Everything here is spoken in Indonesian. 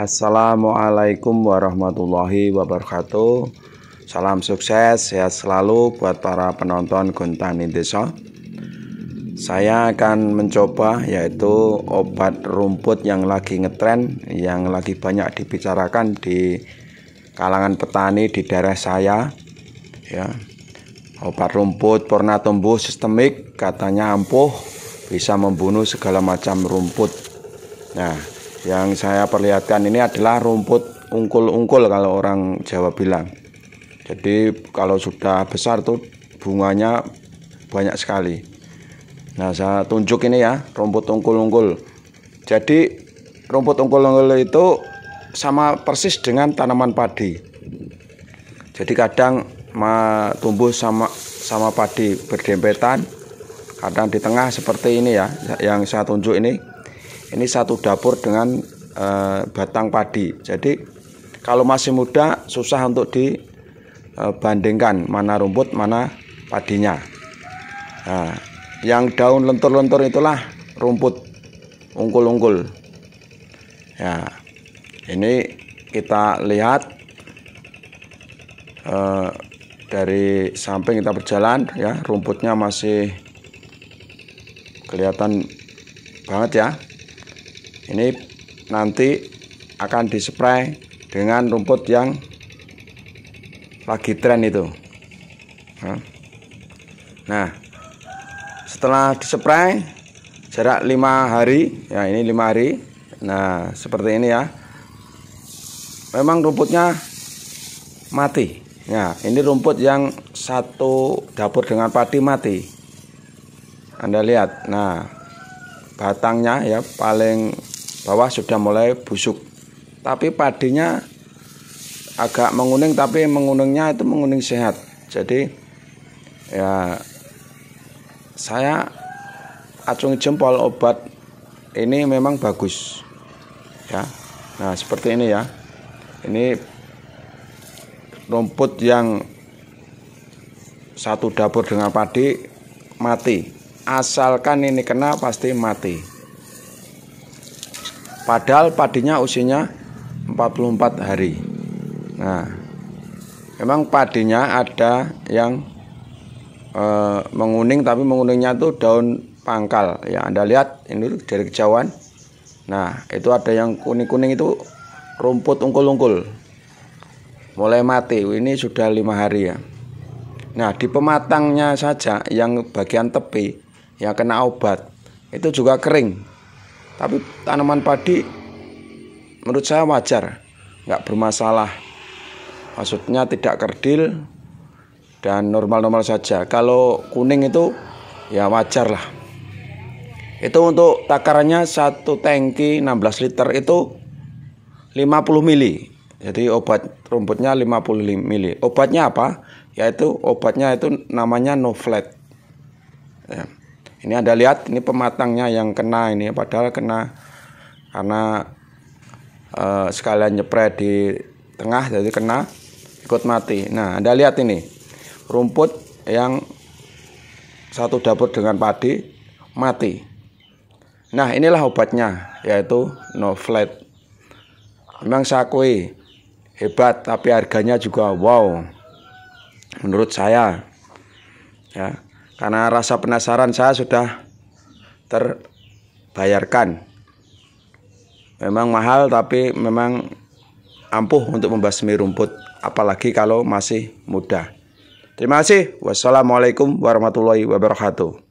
Assalamualaikum warahmatullahi wabarakatuh. Salam sukses sehat selalu buat para penonton Guntani Desa. Saya akan mencoba yaitu obat rumput yang lagi ngetren, yang lagi banyak dibicarakan di kalangan petani di daerah saya. Ya. Obat rumput pernah tumbuh sistemik katanya ampuh bisa membunuh segala macam rumput. Nah, yang saya perlihatkan ini adalah rumput ungkul-ungkul kalau orang Jawa bilang jadi kalau sudah besar tuh bunganya banyak sekali nah saya tunjuk ini ya rumput ungkul-ungkul jadi rumput ungkul-ungkul itu sama persis dengan tanaman padi jadi kadang tumbuh sama sama padi berdempetan kadang di tengah seperti ini ya yang saya tunjuk ini ini satu dapur dengan e, batang padi jadi kalau masih muda susah untuk dibandingkan eh, mana rumput mana padinya nah, yang daun lentur-lentur itulah rumput unggul-unggul ya ini kita lihat e, dari samping kita berjalan ya rumputnya masih kelihatan banget ya ini nanti akan dispray dengan rumput yang lagi tren itu nah setelah dispray jarak lima hari ya ini lima hari nah seperti ini ya memang rumputnya mati ya ini rumput yang satu dapur dengan padi mati anda lihat nah batangnya ya paling bawah sudah mulai busuk tapi padinya agak menguning tapi menguningnya itu menguning sehat jadi ya saya acung jempol obat ini memang bagus ya nah seperti ini ya ini rumput yang satu dapur dengan padi mati asalkan ini kena pasti mati Padahal padinya usianya 44 hari. Nah, memang padinya ada yang e, menguning tapi menguningnya itu daun pangkal. Ya, Anda lihat ini dari kejauhan. Nah, itu ada yang kuning-kuning itu rumput ungkul-ungkul. Mulai mati. Ini sudah lima hari ya. Nah, di pematangnya saja yang bagian tepi yang kena obat itu juga kering tapi tanaman padi menurut saya wajar nggak bermasalah maksudnya tidak kerdil dan normal-normal saja kalau kuning itu ya wajar lah itu untuk takarannya satu tangki 16 liter itu 50 mili jadi obat rumputnya 50 mili obatnya apa yaitu obatnya itu namanya noflet. ya ini ada lihat ini pematangnya yang kena ini padahal kena karena eh, sekalian nyepret di tengah jadi kena ikut mati. Nah, Anda lihat ini. Rumput yang satu dapur dengan padi mati. Nah, inilah obatnya yaitu flat Memang saya akui hebat tapi harganya juga wow menurut saya. Ya, karena rasa penasaran saya sudah terbayarkan memang mahal tapi memang ampuh untuk membasmi rumput apalagi kalau masih muda terima kasih wassalamualaikum warahmatullahi wabarakatuh